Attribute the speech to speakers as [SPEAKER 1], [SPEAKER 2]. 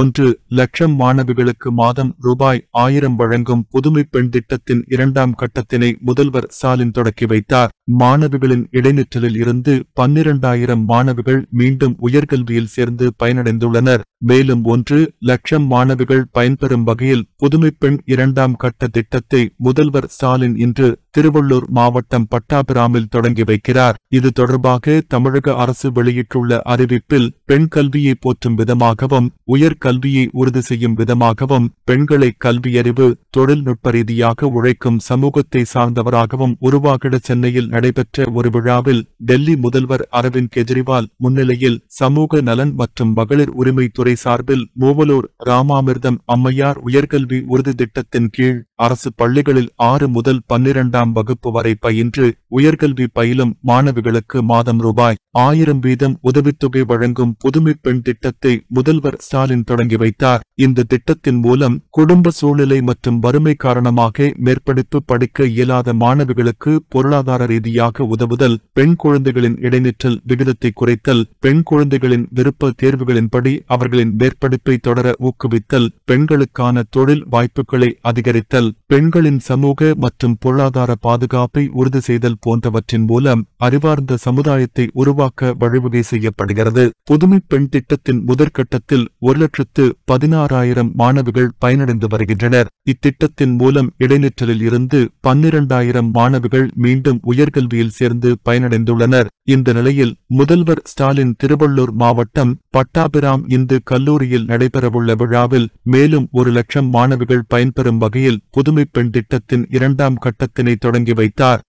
[SPEAKER 1] ஒன்று லட்சம் மாணவிகளுக்கு மாதம் ரூபாய் ஆயிரம் வழங்கும் புதுமை பெண் திட்டத்தின் இரண்டாம் கட்டத்தினை முதல்வர் ஸ்டாலின் தொடக்கி வைத்தார் மாணவிகளின் இடைநிற்றலில் இருந்து பன்னிரண்டாயிரம் மாணவிகள் மீண்டும் உயர்கல்வியில் சேர்ந்து பயனடைந்துள்ளனர் மேலும் ஒன்று லட்சம் மாணவிகள் பயன்பெறும் வகையில் புதுமை பெண் இரண்டாம் கட்ட திட்டத்தை முதல்வர் ஸ்டாலின் இன்று திருவள்ளூர் மாவட்டம் பட்டாபிராமில் தொடங்கி வைக்கிறார் இது தொடர்பாக தமிழக அரசு வெளியிட்டுள்ள அறிவிப்பில் பெண் கல்வியை போற்றும் விதமாகவும் உயர்கல்வியை உறுதி செய்யும் விதமாகவும் பெண்களை கல்வியறிவு தொழில்நுட்ப ரீதியாக உழைக்கும் சமூகத்தை சார்ந்தவராகவும் உருவாகிட சென்னையில் நடைபெற்ற ஒரு விழாவில் டெல்லி முதல்வர் அரவிந்த் கெஜ்ரிவால் முன்னிலையில் சமூக நலன் மற்றும் மகளிர் உரிமைத்துறை சார்பில் மூவலூர் ராமாமிர்தம் அம்மையார் உயர்கல்வி உறுதி திட்டத்தின் கீழ் அரசு பள்ளிகளில் ஆறு முதல் பன்னிரண்டாம் வகுப்பு வரை பயின்று உயர்கல்வி பயிலும் மாணவிகளுக்கு மாதம் ரூபாய் ஆயிரம் வீதம் உதவித்தொகை வழங்கும் புதுமை பெண் திட்டத்தை முதல்வர் ஸ்டாலின் தொடங்கி வைத்தார் இந்த திட்டத்தின் மூலம் குடும்ப சூழ்நிலை மற்றும் வறுமை காரணமாக மேற்படிப்பு படிக்க இயலாத மாணவிகளுக்கு பொருளாதார ரீதியாக உதவுதல் பெண் குழந்தைகளின் இடைநிற்றல் விகிதத்தை குறைத்தல் பெண் குழந்தைகளின் விருப்ப தேர்வுகளின்படி அவர்களின் மேற்படிப்பை தொடர ஊக்குவித்தல் பெண்களுக்கான தொழில் வாய்ப்புகளை அதிகரித்தல் பெண்களின் சமூக மற்றும் பொருளாதார பாதுகாப்பை உறுதி செய்தல் போன்றவற்றின் மூலம் அறிவார்ந்த சமுதாயத்தை உருவாக்க வழிவகை செய்யப்படுகிறது புதுமை பெண் திட்டத்தின் முதற்கட்டத்தில் ஒரு லட்சத்து பதினாறாயிரம் மாணவிகள் பயனடைந்து வருகின்றனர் இத்திட்டத்தின் மூலம் இடைநிற்றலில் இருந்து பன்னிரண்டாயிரம் மாணவிகள் மீண்டும் உயர்கல்வியில் சேர்ந்து பயனடைந்துள்ளனர் இந்த நிலையில் முதல்வர் ஸ்டாலின் திருவள்ளூர் மாவட்டம் பட்டாபிராம் இந்து கல்லூரியில் நடைபெறவுள்ள விழாவில் மேலும் ஒரு லட்சம் மாணவிகள் பயன்பெறும் வகையில் புதுமை பெண் திட்டத்தின் இரண்டாம் கட்டத்தினை தொடங்கி வைத்தார்